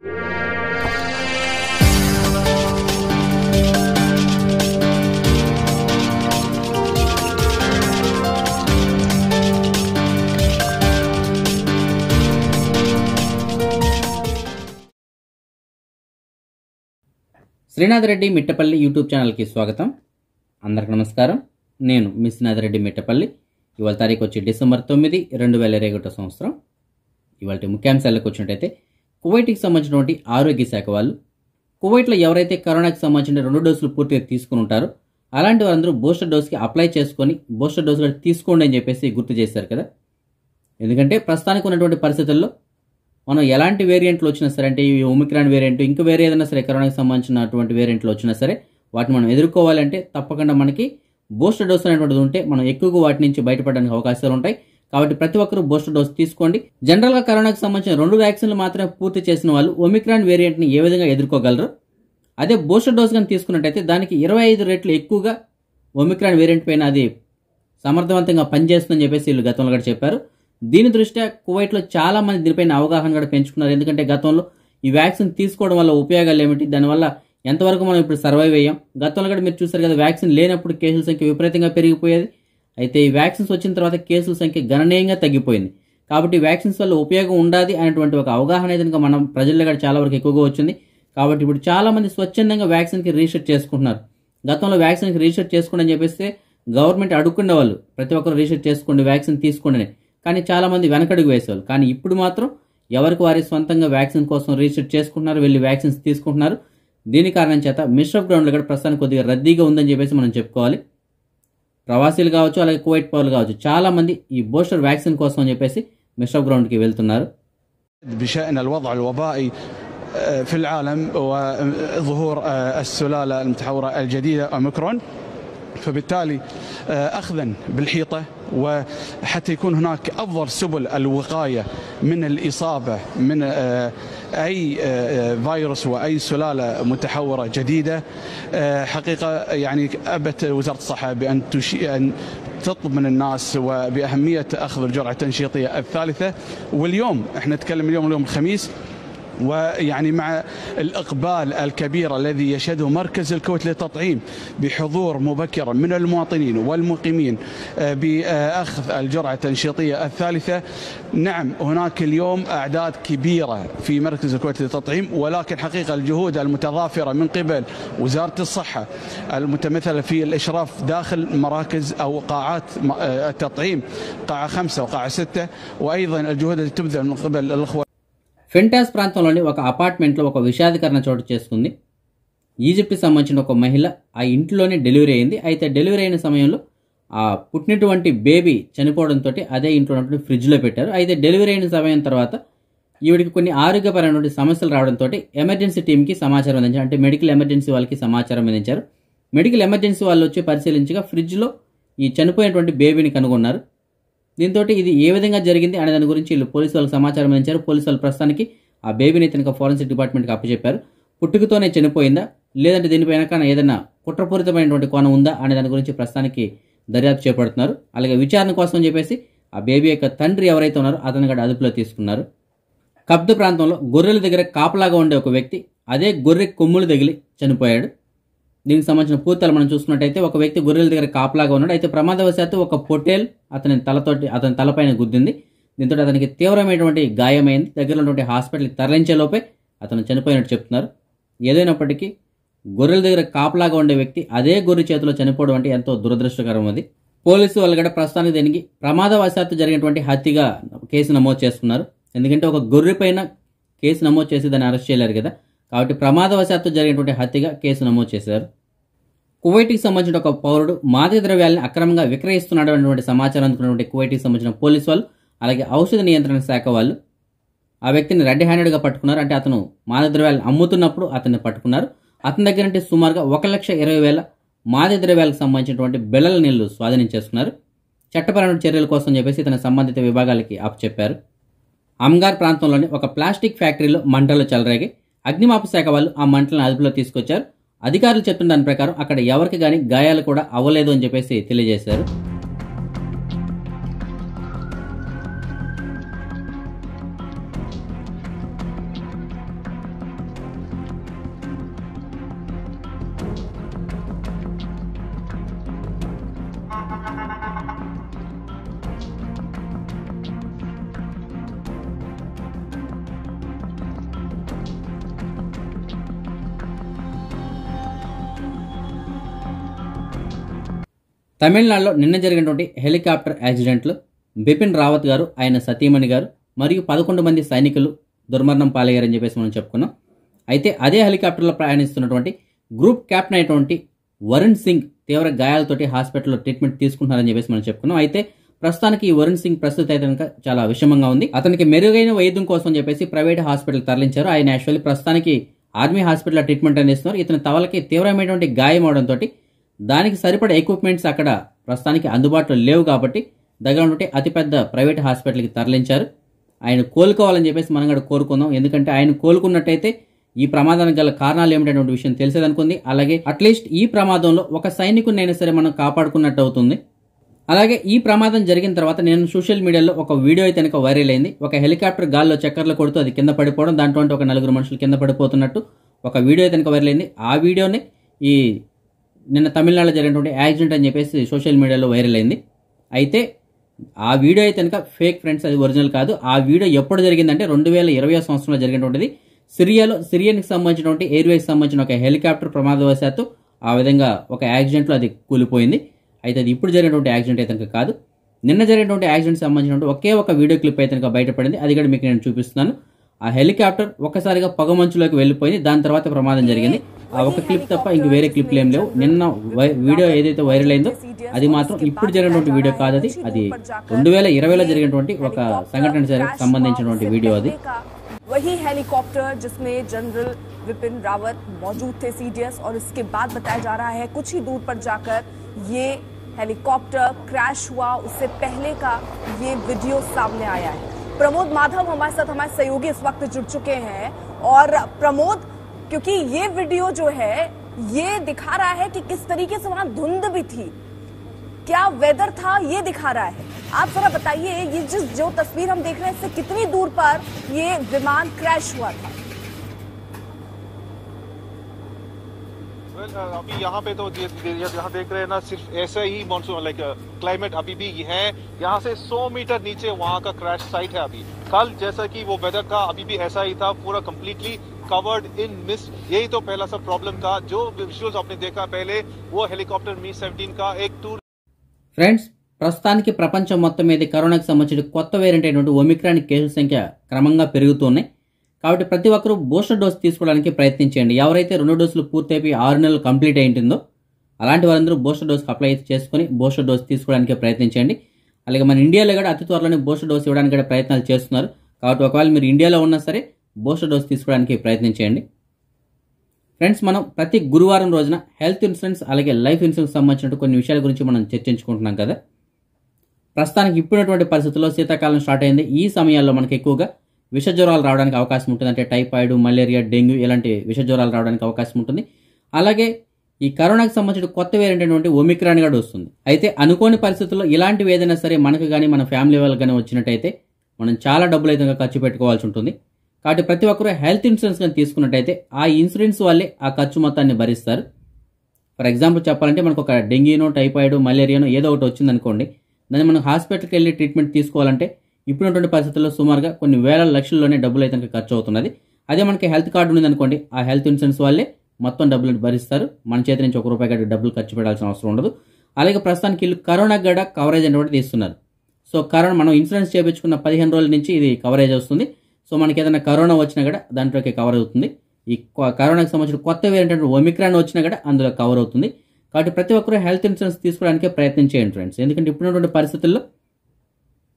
Srinath Reddy Mittapalli YouTube ఛానల్కి స్వాగతం అందరికి నమస్కారం నేను మిస్ శ్రీనాథ్ రెడ్డి మిట్టపల్లి ఇవాళ తారీఖు వచ్చి డిసెంబర్ తొమ్మిది రెండు వేల ఇరవై ఒకటో సంవత్సరం ఇవాళ ముఖ్యాంశాలకు వచ్చినట్టయితే కువైట్కి సంబంధించినటువంటి ఆరోగ్య శాఖ వాళ్ళు కువైట్లో ఎవరైతే కరోనాకి సంబంధించిన రెండు డోసులు పూర్తిగా తీసుకుని ఉంటారో అలాంటి వారందరూ బూస్టర్ డోస్కి అప్లై చేసుకొని బూస్టర్ డోసులు తీసుకోండి అని చెప్పేసి గుర్తు చేశారు కదా ఎందుకంటే ప్రస్తుతానికి ఉన్నటువంటి పరిస్థితుల్లో మనం ఎలాంటి వేరియంట్లు వచ్చినా సరే అంటే ఈ ఒమిక్రాన్ వేరియంట్ ఇంకా వేరే ఏదైనా సరే కరోనాకి సంబంధించినటువంటి వేరియంట్లు వచ్చినా సరే వాటిని మనం ఎదుర్కోవాలంటే తప్పకుండా మనకి బూస్టర్ డోస్ అనేటువంటిది ఉంటే మనం ఎక్కువగా వాటి నుంచి బయటపడడానికి అవకాశాలు ఉంటాయి కాబట్టి ప్రతి ఒక్కరూ బూస్టర్ డోస్ తీసుకోండి జనరల్గా కరోనాకు సంబంధించిన రెండు వ్యాక్సిన్లు మాత్రమే పూర్తి చేసిన వాళ్ళు ఒమిక్రాన్ వేరియంట్ని ఏ విధంగా ఎదుర్కోగలరు అదే బూస్టర్ డోస్ కానీ తీసుకున్నట్టయితే దానికి ఇరవై ఐదు రెట్లు ఎక్కువగా ఒమిక్రాన్ వేరియంట్ పైన అది సమర్థవంతంగా పనిచేస్తుందని చెప్పేసి వీళ్ళు గతంలో కూడా చెప్పారు దీని దృష్ట్యా కువైట్లో చాలా మంది దీనిపైన అవగాహన కూడా పెంచుకున్నారు ఎందుకంటే గతంలో ఈ వ్యాక్సిన్ తీసుకోవడం వల్ల ఉపయోగాలు ఏమిటి దానివల్ల ఎంతవరకు మనం ఇప్పుడు సర్వైవ్ అయ్యాం గతంలో కూడా మీరు చూసారు కదా వ్యాక్సిన్ లేనప్పుడు కేసుల సంఖ్య విపరీతంగా పెరిగిపోయేది అయితే ఈ వ్యాక్సిన్స్ వచ్చిన తర్వాత కేసుల సంఖ్య గణనీయంగా తగ్గిపోయింది కాబట్టి వ్యాక్సిన్స్ వల్ల ఉపయోగం ఉండాలి అనేటువంటి ఒక అవగాహన అయితే మనం ప్రజల్లో కూడా చాలా వరకు ఎక్కువగా వచ్చింది కాబట్టి ఇప్పుడు చాలామంది స్వచ్ఛందంగా వ్యాక్సిన్కి రిజిస్టర్ చేసుకుంటున్నారు గతంలో వ్యాక్సిన్కి రిజిస్టర్ చేసుకోండి అని చెప్పేస్తే గవర్నమెంట్ అడుక్కునే వాళ్ళు ప్రతి ఒక్కరు రిజిస్టర్ చేసుకోండి వ్యాక్సిన్ తీసుకోండి కానీ చాలామంది వెనకడుగు వేసేవాళ్ళు కానీ ఇప్పుడు మాత్రం ఎవరికి వారి సొంతంగా వ్యాక్సిన్ కోసం రిజిస్టర్ చేసుకుంటున్నారు వెళ్ళి వ్యాక్సిన్స్ తీసుకుంటున్నారు దీని కారణం చేత మిషప్ గ్రౌండ్లో కూడా ప్రస్తుతానికి కొద్దిగా రద్దీగా ఉందని చెప్పేసి మనం చెప్పుకోవాలి ప్రవాసీలు కావచ్చు అలాగే కువైట్ పౌరులు కావచ్చు చాలా మంది ఈ బూస్టర్ వ్యాక్సిన్ కోసం అని చెప్పేసి మిషప్ గ్రౌండ్కి వెళ్తున్నారు آه، في العالم وظهور آه، السلالة المتحورة الجديدة أوميكرون فبالتالي آه، أخذا بالحيطة وحتى يكون هناك أفضل سبل الوقاية من الإصابة من اي آه، آه، فيروس واي سلاله متحوره جديده آه، حقيقه يعني ابت وزاره الصحه بان ان تطلب من الناس وباهميه اخذ الجرعه التنشيطيه الثالثه واليوم احنا نتكلم اليوم اليوم الخميس ويعني مع الإقبال الكبير الذي يشهده مركز الكويت للتطعيم بحضور مبكر من المواطنين والمقيمين آه، بأخذ الجرعة التنشيطية الثالثة نعم هناك اليوم أعداد كبيرة في مركز الكويت للتطعيم ولكن حقيقة الجهود المتضافرة من قبل وزارة الصحة المتمثلة في الإشراف داخل مراكز أو قاعات آه، التطعيم قاعة خمسة وقاعة ستة وأيضا الجهود التي تبذل من قبل الأخوة ఫెంటాస్ ప్రాంతంలోని ఒక అపార్ట్మెంట్లో ఒక విషాదకరణ చోటు చేసుకుంది ఈజిప్ట్కి సంబంధించిన ఒక మహిళ ఆ ఇంట్లోనే డెలివరీ అయింది అయితే డెలివరీ అయిన సమయంలో ఆ పుట్టినటువంటి బేబీ చనిపోవడంతో అదే ఇంట్లో ఉన్నటువంటి ఫ్రిడ్జ్లో పెట్టారు అయితే డెలివరీ అయిన సమయం తర్వాత ఈవిడికి కొన్ని ఆరోగ్యపరమైనటువంటి సమస్యలు రావడంతో ఎమర్జెన్సీ టీంకి సమాచారం అందించారు అంటే మెడికల్ ఎమర్జెన్సీ వాళ్ళకి సమాచారం అందించారు మెడికల్ ఎమర్జెన్సీ వాళ్ళు వచ్చి పరిశీలించగా ఫ్రిడ్జ్లో ఈ చనిపోయినటువంటి బేబీని కనుగొన్నారు దీంతో ఇది ఏ విధంగా జరిగింది అనే దాని గురించి వీళ్ళు పోలీసు వాళ్ళకి సమాచారం అందించారు పోలీసు వాళ్ళు ప్రస్తుతానికి ఆ బేబీని తనక ఫోరెన్సిక్ డిపార్ట్మెంట్కి అప్పచెప్పారు పుట్టుకతోనే చనిపోయిందా లేదంటే దీనిపైన కానీ ఏదైనా కుట్రపూరితమైనటువంటి కోణం ఉందా అనే దాని గురించి ప్రస్తుతానికి దర్యాప్తు చేపడుతున్నారు అలాగే విచారణ కోసం అని చెప్పేసి ఆ బేబీ యొక్క తండ్రి ఎవరైతే ఉన్నారో అతను కూడా అదుపులో తీసుకున్నారు కబ్దు ప్రాంతంలో గొర్రెల దగ్గర కాపలాగా ఉండే ఒక వ్యక్తి అదే గొర్రె కొమ్ములు తగిలి చనిపోయాడు దీనికి సంబంధించిన పూర్తలు మనం చూసుకున్నట్టయితే ఒక వ్యక్తి గొర్రెల దగ్గర కాపలాగా ఉన్నాడు అయితే ప్రమాదవశాత్తు ఒక పొటేల్ అతని తలతోటి అతని తలపైన గుద్దింది దీంతో అతనికి తీవ్రమైనటువంటి గాయమైంది దగ్గరలో ఉన్నటువంటి హాస్పిటల్కి తరలించే లోపే అతను చనిపోయినట్టు చెప్తున్నారు ఏదైనప్పటికీ గొర్రెల దగ్గర కాపలాగా ఉండే వ్యక్తి అదే గొర్రె చేతిలో చనిపోవడం అంటే ఎంతో దురదృష్టకరం అది పోలీసు వాళ్ళు కూడా ప్రస్తుతానికి దీనికి ప్రమాదవశాత్తు జరిగినటువంటి హత్యగా కేసు నమోదు చేస్తున్నారు ఎందుకంటే ఒక గొర్రె కేసు నమోదు చేసి దాన్ని అరెస్ట్ చేయలేరు కదా కాబట్టి ప్రమాదవశాత్తు జరిగినటువంటి హత్యగా కేసు నమోదు చేశారు కువైట్కి సంబంధించిన ఒక పౌరుడు మాదక ద్రవ్యాలను అక్రమంగా విక్రయిస్తున్నటువంటి సమాచారం అందుకున్నటువంటి కువైటీకి సంబంధించిన పోలీసు వాళ్ళు అలాగే ఔషధ నియంత్రణ శాఖ వాళ్ళు ఆ వ్యక్తిని రెడ్ హ్యాండెడ్గా పట్టుకున్నారు అంటే అతను మాదక ద్రవ్యాలను అమ్ముతున్నప్పుడు అతన్ని పట్టుకున్నారు అతని దగ్గర నుండి సుమారుగా ఒక లక్ష ఇరవై వేల మాదక ద్రవ్యాలకు సంబంధించినటువంటి బిళ్ళల నీళ్లు స్వాధీనం చేసుకున్నారు చట్టపరమైన చర్యల కోసం చెప్పేసి తన సంబంధిత విభాగాలకి అప్పచెప్పారు అమ్గార్ ప్రాంతంలోని ఒక ప్లాస్టిక్ ఫ్యాక్టరీలో మంటలు చెలరేగాయి అగ్నిమాపక శాఖ వాళ్ళు ఆ మంటలను అదుపులో తీసుకొచ్చారు అధికారులు చెప్తున్న దాని ప్రకారం అక్కడ ఎవరికి కానీ గాయాలు కూడా అవ్వలేదు అని చెప్పేసి తెలియజేశారు తమిళనాడులో నిన్న జరిగినటువంటి హెలికాప్టర్ యాక్సిడెంట్లు బిపిన్ రావత్ గారు ఆయన సతీమణి గారు మరియు పదకొండు మంది సైనికులు దుర్మరణం పాలయ్యారని చెప్పేసి మనం చెప్పుకున్నాం అయితే అదే హెలికాప్టర్లో ప్రయాణిస్తున్నటువంటి గ్రూప్ క్యాప్టెన్ అయినటువంటి వరుణ్ సింగ్ తీవ్ర గాయాలతోటి హాస్పిటల్లో ట్రీట్మెంట్ తీసుకుంటున్నారని చెప్పేసి మనం చెప్పుకున్నాం అయితే ప్రస్తుతానికి ఈ వరుణ్ సింగ్ ప్రస్తుతం అయితే కనుక చాలా విషమంగా ఉంది అతనికి మెరుగైన వైద్యం కోసం చెప్పేసి ప్రైవేట్ హాస్పిటల్ తరలించారు ఆయన యాక్చువల్లీ ప్రస్తుతానికి ఆర్మీ హాస్పిటల్లో ట్రీట్మెంట్ అందిస్తున్నారు ఇతని తవలకి తీవ్రమైనటువంటి గాయం అవడంతో దానికి సరిపడే ఎక్విప్మెంట్స్ అక్కడ ప్రస్తుతానికి అందుబాటులో లేవు కాబట్టి దగ్గర ఉంటే అతిపెద్ద ప్రైవేట్ హాస్పిటల్కి తరలించారు ఆయన కోలుకోవాలని చెప్పేసి మనం కూడా కోరుకుందాం ఎందుకంటే ఆయన కోలుకున్నట్టయితే ఈ ప్రమాదానికి గల కారణాలు ఏమిటనే విషయం తెలిసేదనుకుంది అలాగే అట్లీస్ట్ ఈ ప్రమాదంలో ఒక సైనికుడినైనా సరే మనం కాపాడుకున్నట్టు అవుతుంది అలాగే ఈ ప్రమాదం జరిగిన తర్వాత నేను సోషల్ మీడియాలో ఒక వీడియో అయితే వైరల్ అయింది ఒక హెలికాప్టర్ గాల్లో చక్కర్లు కొడుతూ అది కింద పడిపోవడం దాంట్లో ఒక నలుగురు మనుషులు కింద పడిపోతున్నట్టు ఒక వీడియో అయితే వైరల్ అయింది ఆ వీడియోని ఈ నిన్న తమిళనాడులో జరిగినటువంటి యాక్సిడెంట్ అని చెప్పేసి సోషల్ మీడియాలో వైరల్ అయింది అయితే ఆ వీడియో అయితే కనుక ఫేక్ ఫ్రెండ్స్ అది ఒరిజినల్ కాదు ఆ వీడియో ఎప్పుడు జరిగిందంటే రెండు వేల ఇరవై సంవత్సరంలో జరిగినటువంటిది సిరియాలో సిరియన్కి సంబంధించినటువంటి ఎయిర్వేస్కి సంబంధించిన ఒక హెలికాప్టర్ ప్రమాదవశాత్తు ఆ విధంగా ఒక యాక్సిడెంట్లో అది కూలిపోయింది అయితే అది ఇప్పుడు జరిగినటువంటి యాక్సిడెంట్ అయితే కనుక కాదు నిన్న జరిగినటువంటి యాక్సిడెంట్ సంబంధించినటువంటి ఒకే ఒక వీడియో క్లిప్ అయితే కనుక బయటపడింది అది కూడా మీకు నేను చూపిస్తున్నాను ఆ హెలికాప్టర్ ఒక్కసారిగా పొగమంచులోకి వెళ్ళిపోయింది దాని తర్వాత ప్రమాదం జరిగింది ఆ तप इंक वेरे ఇంక नि वीडियो ఏం లేవు अभी వీడియో ఏదైతే వైరల్ అయిందో అది మాత్రం ఇప్పుడు జరిగినటువంటి వీడియో కాదు అది అది రెండు వేల वही हेलीकॉप्टर जिसमें जनरल विपिन रावत मौजूद थे सीडीएस और इसके बाद बताया जा रहा है कुछ ही दूर पर जाकर ये हेलीकॉप्टर क्रैश हुआ उससे पहले का ये वीडियो सामने आया है प्रमोद माधव हमारे साथ हमारे सहयोगी इस वक्त जुड़ चुके हैं और प्रमोद क्योंकि ये वीडियो जो है ये दिखा रहा है कि किस तरीके से वहां धुंध भी थी क्या वेदर था ये दिखा रहा है आप जरा बताइए ये जिस जो तस्वीर हम देख रहे हैं इससे कितनी दूर पर ये विमान क्रैश हुआ था uh, अभी यहाँ पे तो यहाँ देख रहे हैं ना सिर्फ ऐसा ही मानसून लाइक क्लाइमेट अभी भी है यहाँ से 100 मीटर नीचे वहाँ का क्रैश साइट है अभी कल जैसा कि वो वेदर था अभी भी ऐसा ही था पूरा कम्प्लीटली कवर्ड इन मिस्ट यही तो पहला सा प्रॉब्लम था जो विजुअल्स आपने देखा पहले वो हेलीकॉप्टर मी सेवनटीन का एक टूर ఫ్రెండ్స్ ప్రస్తుతానికి ప్రపంచం మొత్తం మీద కరోనాకి సంబంధించిన కొత్త వేరియంట్ అయినటువంటి ఒమిక్రాన్ కేసుల సంఖ్య క్రమంగా పెరుగుతున్నాయి కాబట్టి ప్రతి ఒక్కరూ బూస్టర్ డోస్ తీసుకోవడానికి ప్రయత్నించండి ఎవరైతే రెండు డోసులు పూర్తయిపోయి ఆరు నెలలు కంప్లీట్ అయింటుందో అలాంటి వారందరూ బూస్టర్ డోస్ అప్లై చేసుకొని బూస్టర్ డోస్ తీసుకోవడానికి ప్రయత్నించండి అలాగే మన ఇండియాలో కూడా అతి త్వరలోనే బూస్టర్ డోస్ ఇవ్వడానికి కూడా ప్రయత్నాలు చేస్తున్నారు కాబట్టి ఒకవేళ మీరు ఇండియాలో ఉన్నా సరే బూస్టర్ డోస్ తీసుకోవడానికి ప్రయత్నం చేయండి ఫ్రెండ్స్ మనం ప్రతి గురువారం రోజున హెల్త్ ఇన్సూరెన్స్ అలాగే లైఫ్ ఇన్సూరెన్స్ సంబంధించిన కొన్ని విషయాల గురించి మనం చర్చించుకుంటున్నాం కదా ప్రస్తుతానికి ఇప్పుడున్నటువంటి పరిస్థితుల్లో శీతాకాలం స్టార్ట్ అయింది ఈ సమయాల్లో మనకి ఎక్కువగా విష జ్వరాలు రావడానికి అవకాశం ఉంటుంది అంటే టైఫాయిడ్ మలేరియా డెంగ్యూ ఇలాంటి విష జ్వరాలు రావడానికి అవకాశం ఉంటుంది అలాగే ఈ కరోనాకి సంబంధించిన కొత్త వేరియంట్ అయినటువంటి ఒమిక్రాన్ కూడా వస్తుంది అయితే అనుకోని పరిస్థితుల్లో ఇలాంటివి ఏదైనా సరే మనకు కానీ మన ఫ్యామిలీ వాళ్ళకి కానీ వచ్చినట్టయితే మనం చాలా డబ్బులు అయితే ఖర్చు పెట్టుకోవాల్సి ఉంటుంది కాబట్టి ప్రతి ఒక్కరూ హెల్త్ ఇన్సూరెన్స్ కానీ తీసుకున్నట్టయితే ఆ ఇన్సూరెన్స్ వాళ్ళే ఆ ఖర్చు మొత్తాన్ని భరిస్తారు ఫర్ ఎగ్జాంపుల్ చెప్పాలంటే మనకు ఒక డెంగ్యూనో టైఫాయిడ్ మలేరియానో ఏదో ఒకటి వచ్చిందనుకోండి దాన్ని మనం హాస్పిటల్కి వెళ్ళి ట్రీట్మెంట్ తీసుకోవాలంటే ఇప్పుడున్నటువంటి పరిస్థితుల్లో సుమారుగా కొన్ని వేల లక్షల్లోనే డబ్బులు అయితే ఖర్చు అవుతున్నది అదే మనకి హెల్త్ కార్డు ఉందనుకోండి ఆ హెల్త్ ఇన్సూరెన్స్ వాళ్ళే మొత్తం డబ్బులు భరిస్తారు మన చేతి నుంచి ఒక రూపాయి కట్టి డబ్బులు ఖర్చు పెట్టాల్సిన అవసరం ఉండదు అలాగే ప్రస్తుతానికి వీళ్ళు కరోనా గడ కవరేజ్ అనేటువంటి తీస్తున్నారు సో కరోనా మనం ఇన్సూరెన్స్ చేయించుకున్న పదిహేను రోజుల నుంచి ఇది కవరేజ్ వస్తుంది సో మనకి ఏదైనా కరోనా వచ్చినా కూడా దాంట్లోకి కవర్ అవుతుంది ఈ కరోనాకి సంబంధించిన కొత్త వేరియంట్ ఒమిక్రాన్ వచ్చినా కూడా అందులో కవర్ అవుతుంది కాబట్టి ప్రతి ఒక్కరూ హెల్త్ ఇన్సూరెన్స్ తీసుకోవడానికి ప్రయత్నం చేయండి ఫ్రెండ్స్ ఎందుకంటే ఇప్పుడున్నటువంటి పరిస్థితుల్లో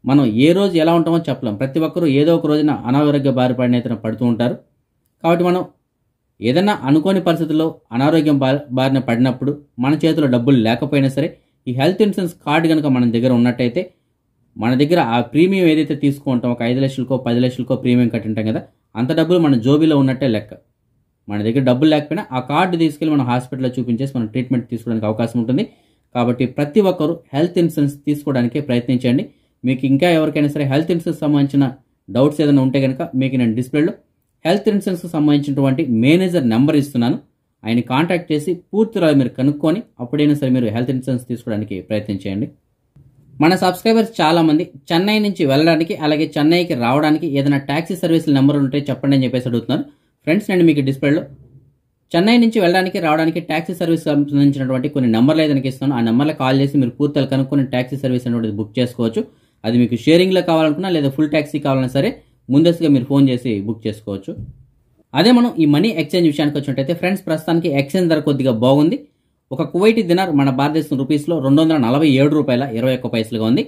మనం ఏ రోజు ఎలా ఉంటామో చెప్పలేం ప్రతి ఒక్కరూ ఏదో ఒక రోజున అనారోగ్య పడిన ఇతను పడుతూ ఉంటారు కాబట్టి మనం ఏదైనా అనుకోని పరిస్థితుల్లో అనారోగ్యం బారిన పడినప్పుడు మన చేతిలో డబ్బులు లేకపోయినా సరే ఈ హెల్త్ ఇన్సూరెన్స్ కార్డు కనుక మన దగ్గర ఉన్నట్టయితే మన దగ్గర ఆ ప్రీమియం ఏదైతే తీసుకుంటాం ఒక ఐదు లక్షలకో పది లక్షలకో ప్రీమియం ఉంటాం కదా అంత డబ్బులు మన జోబీలో ఉన్నట్టే లెక్క మన దగ్గర డబ్బులు లేకపోయినా ఆ కార్డు తీసుకెళ్ళి మనం హాస్పిటల్లో చూపించేసి మనం ట్రీట్మెంట్ తీసుకోవడానికి అవకాశం ఉంటుంది కాబట్టి ప్రతి ఒక్కరు హెల్త్ ఇన్సూరెన్స్ తీసుకోవడానికి ప్రయత్నించండి మీకు ఇంకా ఎవరికైనా సరే హెల్త్ ఇన్సూరెన్స్ సంబంధించిన డౌట్స్ ఏదైనా ఉంటే కనుక మీకు నేను డిస్ప్లేలో హెల్త్ ఇన్సూరెన్స్కి సంబంధించినటువంటి మేనేజర్ నెంబర్ ఇస్తున్నాను ఆయన కాంటాక్ట్ చేసి పూర్తిగా మీరు కనుక్కొని అప్పుడైనా సరే మీరు హెల్త్ ఇన్సూరెన్స్ తీసుకోవడానికి ప్రయత్నించండి మన సబ్స్క్రైబర్స్ చాలా మంది చెన్నై నుంచి వెళ్ళడానికి అలాగే చెన్నైకి రావడానికి ఏదైనా ట్యాక్సీ సర్వీస్ నెంబర్ ఉంటే చెప్పండి అని చెప్పేసి అడుగుతున్నారు ఫ్రెండ్స్ నేను మీకు డిస్ప్లేలో చెన్నై నుంచి వెళ్ళడానికి రావడానికి ట్యాక్సీ సర్వీస్ సంబంధించినటువంటి కొన్ని నెంబర్లు అయితే ఇస్తాను ఆ నెంబర్లో కాల్ చేసి మీరు పూర్తిగా కనుక్కొని ట్యాక్సీ సర్వీస్ అనేది బుక్ చేసుకోవచ్చు అది మీకు షేరింగ్లో కావాలనుకున్నా లేదా ఫుల్ ట్యాక్సీ కావాలన్నా సరే ముందస్తుగా మీరు ఫోన్ చేసి బుక్ చేసుకోవచ్చు అదే మనం ఈ మనీ ఎక్స్చేంజ్ విషయానికి వచ్చినట్టయితే ఫ్రెండ్స్ ప్రస్తుతానికి ఎక్స్చేంజ్ ధర కొద్దిగా బాగుంది ఒక కువైటీ దినార్ మన భారతదేశం రూపీస్లో రెండు వందల నలభై ఏడు రూపాయల ఇరవై ఒక్క పైసలుగా ఉంది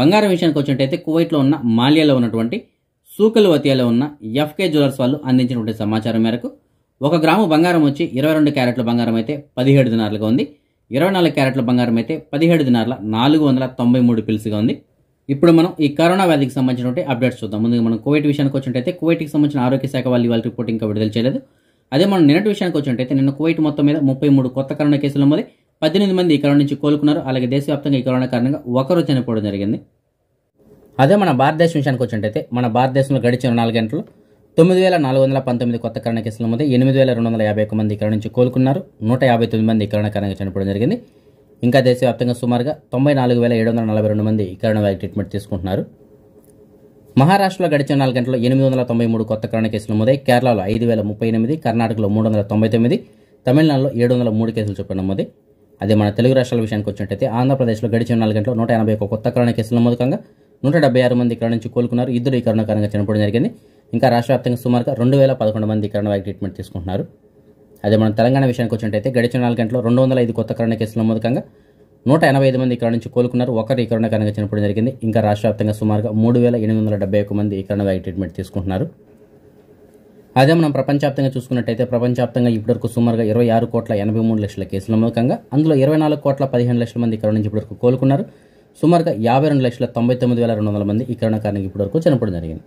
బంగారం విషయానికి వచ్చినట్టయితే కువైట్లో ఉన్న మాల్యాలో ఉన్నటువంటి సూకలు వతియాలో ఉన్న ఎఫ్కే జ్యువెలర్స్ వాళ్ళు అందించినటువంటి సమాచారం మేరకు ఒక గ్రాము బంగారం వచ్చి ఇరవై రెండు క్యారెట్ల బంగారం అయితే పదిహేడు దినార్లుగా ఉంది ఇరవై నాలుగు క్యారెట్ల బంగారం అయితే పదిహేడు దినార్ల నాలుగు వందల తొంభై మూడు పిల్స్గా ఉంది ఇప్పుడు మనం ఈ కరోనా వ్యాధికి సంబంధించినటువంటి అప్డేట్స్ చూద్దాం ముందుగా మనం కోవిడ్ విషయానికి వచ్చినట్టయితే కోవిడ్కి సంబంధించిన ఆరోగ్య శాఖ వాళ్ళు ఇవాళ రిపోర్ట్ ఇంకా విడుదల చేయలేదు అదే మనం నిన్నటి విషయానికి వచ్చినట్టయితే నిన్న కువైట్ మొత్తం మీద ముప్పై మూడు కొత్త కరోనా కేసులు నమోదు పద్దెనిమిది మంది ఈ కరోనా నుంచి కోలుకున్నారు అలాగే దేశవ్యాప్తంగా ఈ కరోనా కారణంగా ఒకరు చనిపోవడం జరిగింది అదే మన భారతదేశం విషయానికి వచ్చినట్టయితే మన భారతదేశంలో గడిచిన నాలుగు గంటలు తొమ్మిది వేల నాలుగు వందల పంతొమ్మిది కొత్త కరోనా కేసుల మధ్య ఎనిమిది వేల రెండు వందల యాభై ఒక్క మంది ఇక్కడ నుంచి కోలుకున్నారు నూట యాభై తొమ్మిది మంది కరోనా కారణంగా చనిపోవడం జరిగింది ఇంకా దేశవ్యాప్తంగా సుమారుగా తొంభై నాలుగు వేల ఏడు వందల నలభై రెండు మంది కరోనా వ్యాధి ట్రీట్మెంట్ తీసుకుంటున్నారు మహారాష్ట్రలో గడిచిన నాలుగు గంటల్లో ఎనిమిది వందల తొంభై మూడు కొత్త కరోనా కేసులు నమోదై కేరళలో ఐదు వేల ముప్పై ఎనిమిది కర్ణాటకలో మూడు వందల తొంభై తొమ్మిది తమిళనాడులో ఏడు వందల మూడు కేసులు చొప్పున నమోదు అదే మన తెలుగు రాష్ట్రాల విషయానికి వచ్చినట్టయితే ఆంధ్రప్రదేశ్లో గడిచిన నాలుగు గంటల్లో నూట ఎనభై ఒక కొత్త కరోనా కేసులు నమోదు నూట డెబ్బై ఆరు మంది ఇక్కడ నుంచి కోలుకున్నారు ఇద్దరు ఈ కరోనా కారణంగా చనిపోవడం జరిగింది ఇంకా రాష్ట్ర వ్యాప్తంగా సుమారుగా రెండు వేల పదకొండు మంది కరోనా వైపు ట్రీట్మెంట్ తీసుకుంటున్నారు అదే మన తెలంగాణ విషయానికి వచ్చినట్టయితే గడిచిన నాలుగు గంటల్లో రెండు వందల ఐదు కొత్త కరోనా కేసులు నమోదు నూట ఎనభై ఐదు మంది ఇక్కడ నుంచి కోలుకున్నారు ఒకరు ఈ కరోనా కనుక చనిపోవడం జరిగింది ఇంకా రాష్ట్ర వ్యాప్తంగా సుమారుగా మూడు వేల ఎనిమిది వందల డెబ్బై ఒక్క మంది ఇక్కడ ట్రీట్మెంట్ తీసుకుంటున్నారు అదే మనం ప్రపంచవ్యాప్తంగా చూసుకున్నట్టయితే ప్రపంచవ్యాప్తంగా ఇప్పటివరకు సుమారుగా ఇరవై ఆరు కోట్ల ఎనభై మూడు లక్షల కేసుల నమ్మకంగా అందులో ఇరవై నాలుగు కోట్ల పదిహేను లక్షల మంది ఇక్కడ నుంచి ఇప్పటివరకు కోలుకున్నారు సుమారుగా యాభై రెండు లక్షల తొంభై తొమ్మిది వేల రెండు వందల మంది ఈ కరోనా కారణంగా ఇప్పటివరకు చనిపోవడం జరిగింది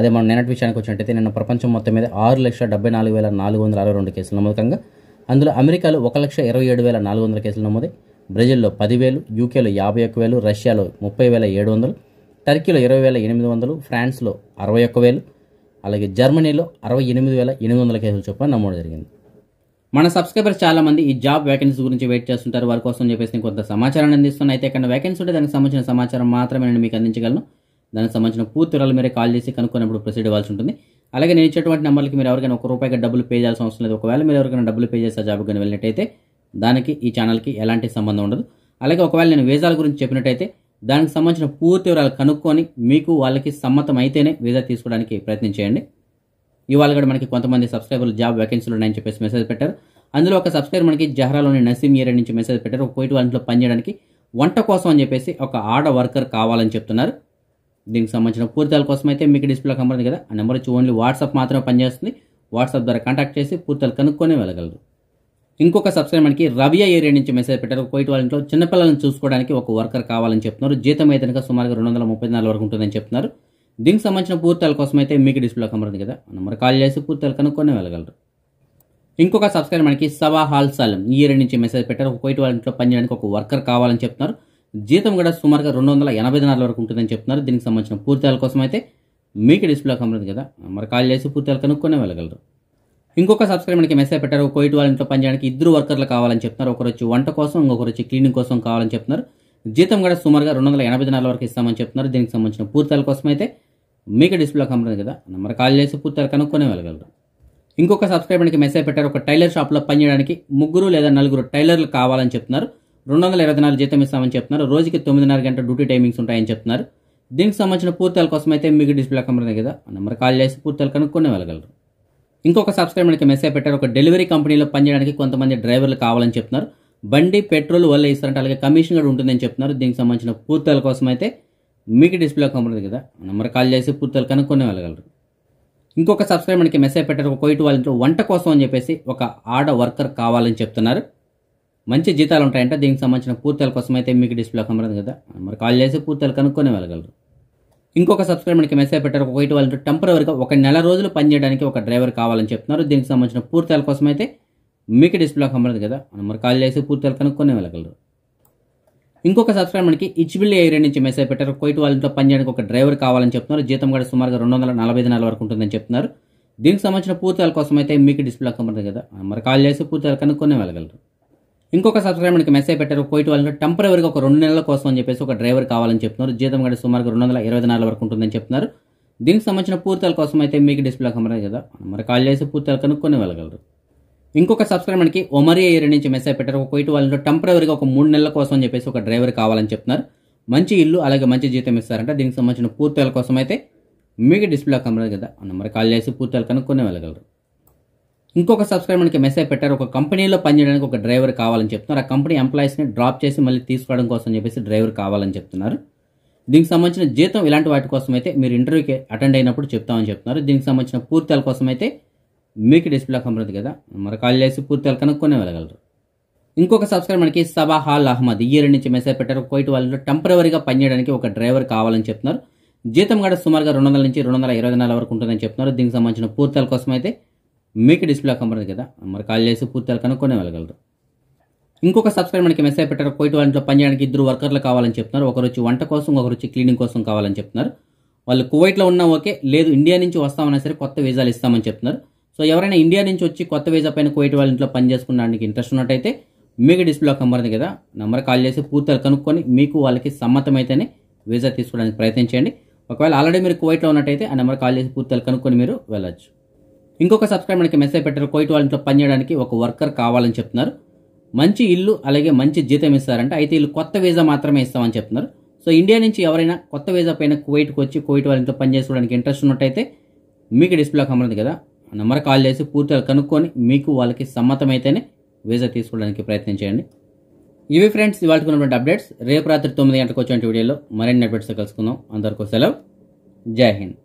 అదే మనం నిన్నటి విషయానికి వచ్చినట్టయితే నిన్న ప్రపంచం మొత్తం మీద ఆరు లక్షల డెబ్బై నాలుగు వేల నాలుగు వందల అరవై రెండు కేసులు నమ్మకంగా అందులో అమెరికాలో ఒక లక్ష ఇరవై ఏడు వేల నాలుగు వందల కేసులు నమోదాయి బ్రెజిల్లో పదివేలు యూకేలో యాభై ఒక్క వేలు రష్యాలో ముప్పై వేల ఏడు వందలు టర్కీలో ఇరవై వేల ఎనిమిది వందలు ఫ్రాన్స్లో అరవై ఒక్క వేలు అలాగే జర్మనీలో అరవై ఎనిమిది వేల ఎనిమిది వందల కేసులు చొప్పున నమోదు జరిగింది మన సబ్స్క్రైబర్స్ చాలామంది ఈ జాబ్ వేకెన్సీ గురించి వెయిట్ చేస్తుంటారు వారి కోసం చెప్పేసి కొంత సమాచారాన్ని అందిస్తున్నాను అయితే ఇక్కడ వేకెన్సీ ఉంటే దానికి సంబంధించిన సమాచారం మాత్రమే నేను మీకు అందించగలను దానికి సంబంధించిన పూర్తి వివరాలు మీరే కాల్ చేసి కనుక్కున్నప్పుడు ప్రొసీడ్ ఇవ్వాల్సి ఉంటుంది అలాగే నేను ఇచ్చేటువంటి నెంబర్కి మీరు ఎవరికైనా ఒక రూపాయికి డబ్బులు పే చేయాల్సిన అవసరం లేదు ఒకవేళ మీరు ఎవరికైనా డబ్బులు పే చేసే జాబ్ కానీ వెళ్ళినట్టయితే దానికి ఈ ఛానల్కి ఎలాంటి సంబంధం ఉండదు అలాగే ఒకవేళ నేను వీజాల గురించి చెప్పినట్టయితే దానికి సంబంధించిన పూర్తి వివరాలు కనుక్కొని మీకు వాళ్ళకి సమ్మతం అయితేనే వీజా తీసుకోవడానికి ప్రయత్నం చేయండి ఇవాళ కూడా మనకి కొంతమంది సబ్స్క్రైబర్లు జాబ్ వ్యాకెన్సీలు ఉన్నాయని చెప్పేసి మెసేజ్ పెట్టారు అందులో ఒక సబ్స్క్రైబర్ మనకి జహరాలోని నసీం ఏరియా నుంచి మెసేజ్ పెట్టారు ఒక కోయిట్ వాళ్ళంట్లో పనిచేయడానికి వంట కోసం అని చెప్పేసి ఒక ఆడ వర్కర్ కావాలని చెప్తున్నారు దీనికి సంబంధించిన పూర్తాల కోసం అయితే మీకు డిస్ప్లే కంపెనీ కదా ఆ నెంబర్ వచ్చి ఓన్లీ వాట్సాప్ మాత్రమే పనిచేస్తుంది వాట్సాప్ ద్వారా కాంటాక్ట్ చేసి పూర్తాలు కనుక్కొని వెళ్ళగలరు ఇంకొక సబ్స్క్రైబ్ మనకి రవియా ఏరియా నుంచి మెసేజ్ పెట్టారు కోయిట్ వాళ్ళ ఇంట్లో చిన్నపిల్లలను చూసుకోవడానికి ఒక వర్కర్ కావాలని చెప్తున్నారు జీతం అయితే సుమారుగా రెండు వందల ముప్పై నాలుగు వరకు ఉంటుందని చెప్తున్నారు దీనికి సంబంధించిన పూర్తాల కోసం అయితే మీకు డిస్ప్లే కమరుంది కదా నెంబర్ కాల్ చేసి పూర్తాలు కనుక్కొని వెళ్ళగలరు ఇంకొక సబ్స్క్రైబర్ మనకి సవా హాల్ సాలం ఈ ఏరియా నుంచి మెసేజ్ పెట్టారు ఒక కోయిట్ వాళ్ళ ఇంట్లో పనిచేయడానికి ఒక వర్కర్ కావాలని చెప్తున్నారు జీతం కూడా సుమారుగా రెండు వందల ఎనభై దినాల వరకు ఉంటుందని చెప్తున్నారు దీనికి సంబంధించిన పూర్తాల కోసం అయితే మీకు డిస్ప్లే కమరుంది కదా మరి కాల్ చేసి పూర్తాలు కనుక్కొని వెళ్ళగలరు ఇంకొక సబ్స్క్రైబ్ మనకి మెసేజ్ పెట్టారు కోయిట్ వాళ్ళ ఇంట్లో పనిచేయడానికి ఇద్దరు వర్కర్లు కావాలని చెప్తున్నారు ఒకరు వచ్చి వంట కోసం ఇంకొకరు వచ్చి క్లీనింగ్ కోసం కావాలని చెప్తున్నారు జీతం కూడా సుమారుగా రెండు వందల ఎనభై నాలుగు వరకు ఇస్తామని చెప్తున్నారు దీనికి సంబంధించిన పూర్తాల కోసం అయితే మీకు డిస్ప్లే కంపెనీ కదా నెంబర్ కాల్ చేసి పూర్తాలు కనుక్కొని వెళ్ళగలరు ఇంకొక సబ్స్క్రైబర్కి మెసేజ్ పెట్టారు ఒక టైలర్ షాప్లో పనిచేయడానికి ముగ్గురు లేదా నలుగురు టైలర్లు కావాలని చెప్తున్నారు రెండు వందల ఇరవై నాలుగు జీతం ఇస్తామని చెప్తున్నారు రోజుకి తొమ్మిదిన్నర గంట డ్యూటీ టైమింగ్స్ ఉంటాయని చెప్తున్నారు దీనికి సంబంధించిన పూర్తాల కోసం అయితే మీకు డిస్ప్లే కంపెనీ కదా నెంబర్ కాల్ చేసి పూర్తాలు కనుక్కొని వెళ్ళగలరు ఇంకొక సబ్స్క్రైబర్ మనకి మెసేజ్ పెట్టారు ఒక డెలివరీ కంపెనీలో పనిచేయడానికి కొంతమంది డ్రైవర్లు కావాలని చెప్తున్నారు బండి పెట్రోల్ వల్ల ఇస్తారంటే అలాగే కమిషన్ కూడా ఉంటుందని చెప్తున్నారు దీనికి సంబంధించిన పూర్తల కోసం అయితే మీకు డిస్ప్లే కంపెనీ కదా నెంబర్ కాల్ చేసి పూర్తలు కనుక్కొని వెళ్ళగలరు ఇంకొక సబ్స్క్రైబర్ మనకి మెసేజ్ పెట్టారు ఒక కోయిట్ వాళ్ళ ఇంట్లో వంట కోసం అని చెప్పేసి ఒక ఆడ వర్కర్ కావాలని చెప్తున్నారు మంచి జీతాలు ఉంటాయంట దీనికి సంబంధించిన పూర్తల కోసం అయితే మీకు డిస్ప్లే కంపెనీ కదా మరి కాల్ చేసి పూర్తలు కనుక్కొని వెళ్ళగలరు ఇంకొక సబ్స్క్రైబర్ మనకి మెసేజ్ పెట్టారు వైట్ వాళ్ళు టెంపరీగా ఒక నెల రోజులు పనిచేయడానికి ఒక డ్రైవర్ కావాలని చెప్తున్నారు దీనికి సంబంధించిన పూర్తిల కోసం అయితే మీకు డిస్ప్లే కంపెనీ కదా మరి కాల్ చేసి పూర్తిలు కనుక్కొని వెళ్ళగలరు ఇంకొక సబ్స్క్రైబర్ మనకి ఇచ్చిబిల్లి ఏరియా నుంచి మెసేజ్ పెట్టారు కోయిట్ వాళ్ళతో పనిచేయడానికి ఒక డ్రైవర్ కావాలని చెప్తున్నారు జీతం కూడా సుమారుగా రెండు వందల నలభై దినాల వరకు ఉంటుందని చెప్తున్నారు దీనికి సంబంధించిన పూర్తిల కోసం అయితే మీకు డిస్ప్లే కంపెనీ కదా మరి కాల్ చేసి పూర్తిలు కనుక్కొని వెళ్ళగలరు ఇంకొక సబ్స్క్రైబర్ మనకి మెసేజ్ పెట్టారు పోయిట్ వాళ్ళు టెంపరీగా ఒక రెండు నెలల కోసం అని చెప్పేసి ఒక డ్రైవర్ కావాలని చెప్తున్నారు జీతం గడి సుమారు రెండు వందల ఇరవై నాలుగు వరకు ఉంటుందని చెప్తున్నారు దీనికి సంబంధించిన పూర్తాల కోసం అయితే మీకు డిస్ప్లే కమరే కదా మరి కాల్ చేసి పూర్తాలు కనుక్కొని వెళ్ళగలరు ఇంకొక సబ్స్క్రైబర్ మనకి ఒమరియా ఏరియా నుంచి మెసేజ్ పెట్టారు ఒక పోయిట్ వాళ్ళు టెంపరీగా ఒక మూడు నెలల కోసం అని చెప్పేసి ఒక డ్రైవర్ కావాలని చెప్తున్నారు మంచి ఇల్లు అలాగే మంచి జీతం ఇస్తారంట దీనికి సంబంధించిన పూర్తాల కోసం అయితే మీకు డిస్ప్లే కమరే కదా మరి కాల్ చేసి పూర్తాలు కనుక్కొని వెళ్ళగలరు ఇంకొక సబ్స్క్రైబర్ మనకి మెసేజ్ పెట్టారు ఒక కంపెనీలో పనిచేయడానికి ఒక డ్రైవర్ కావాలని చెప్తున్నారు ఆ కంపెనీ ఎంప్లాయీస్ని డ్రాప్ చేసి మళ్ళీ తీసుకోవడం కోసం చెప్పేసి డ్రైవర్ కావాలని చెప్తున్నారు దీనికి సంబంధించిన జీతం ఇలాంటి వాటి కోసం అయితే మీరు ఇంటర్వ్యూకి అటెండ్ అయినప్పుడు చెప్తామని చెప్తున్నారు దీనికి సంబంధించిన పూర్తి కోసం అయితే మీకు డిస్ప్లే కంపెనీ కదా మరి కాల్ చేసి పూర్తిలు కనుక్కొని వెళ్ళగలరు ఇంకొక సబ్స్క్రైబర్ మనకి సబా హాల్ అహ్మద్ ఇయర్ నుంచి మెసేజ్ పెట్టారు కోయిట్ వాళ్ళు టెంపరీగా పనిచేయడానికి ఒక డ్రైవర్ కావాలని చెప్తున్నారు జీతం కూడా సుమారుగా రెండు వందల నుంచి రెండు వందల ఇరవై నాలుగు వరకు ఉంటుందని చెప్తున్నారు దీనికి సంబంధించిన పూర్తి కోసం అయితే మీకు డిస్ప్లే కంపెనీ కదా మరి కాల్ చేసి పూర్తిగా కనుక్కొని వెళ్ళగలరు ఇంకొక సబ్స్క్రైబ్ మనకి మెసేజ్ పెట్టారు కోయిట్ వాళ్ళంట్లో పనిచేయడానికి ఇద్దరు వర్కర్లు కావాలని చెప్తున్నారు ఒకరు వచ్చి వంట కోసం ఒకరు వచ్చి క్లీనింగ్ కోసం కావాలని చెప్తున్నారు వాళ్ళు కువైట్లో ఉన్నా ఓకే లేదు ఇండియా నుంచి వస్తామన్నా సరే కొత్త వీజాలు ఇస్తామని చెప్తున్నారు సో ఎవరైనా ఇండియా నుంచి వచ్చి కొత్త వీజా పైన కువైట్ వాళ్ళ ఇంట్లో పనిచేసుకోవడానికి ఇంట్రెస్ట్ ఉన్నట్టయితే మీకు డిస్ప్లే కంపెనీ కదా నంబర్ కాల్ చేసి పూర్తిగా కనుక్కొని మీకు వాళ్ళకి సమ్మతమైతేనే వీజా తీసుకోవడానికి ప్రయత్నం చేయండి ఒకవేళ ఆల్రెడీ మీరు కువైట్లో ఉన్నట్టయితే ఆ నెంబర్ కాల్ చేసి పూర్తిగా కనుక్కొని మీరు వెళ్ళచ్చు ఇంకొక సబ్స్క్రైబ్ మనకి మెసేజ్ పెట్టారు కోయిట్ వాళ్ళ ఇంట్లో పనిచేయడానికి ఒక వర్కర్ కావాలని చెప్తున్నారు మంచి ఇల్లు అలాగే మంచి జీతం ఇస్తారంటే అయితే వీళ్ళు కొత్త వీజా మాత్రమే ఇస్తామని చెప్తున్నారు సో ఇండియా నుంచి ఎవరైనా కొత్త వీజా పైన కోయిట్కి వచ్చి కోయిట్ వాళ్ళ ఇంట్లో పనిచేసుకోవడానికి ఇంట్రెస్ట్ ఉన్నట్టయితే మీకు డిస్ప్లే కమరదు కదా నెంబర్ కాల్ చేసి పూర్తిగా కనుక్కొని మీకు వాళ్ళకి సమ్మతమైతేనే వీజా తీసుకోవడానికి ప్రయత్నం చేయండి ఇవి ఫ్రెండ్స్ ఉన్నటువంటి అప్డేట్స్ రేపు రాత్రి తొమ్మిది గంటలకు వచ్చే వీడియోలో మరిన్ని అప్డేట్స్ కలుసుకుందాం అందరికీ సెలవు జై హింద్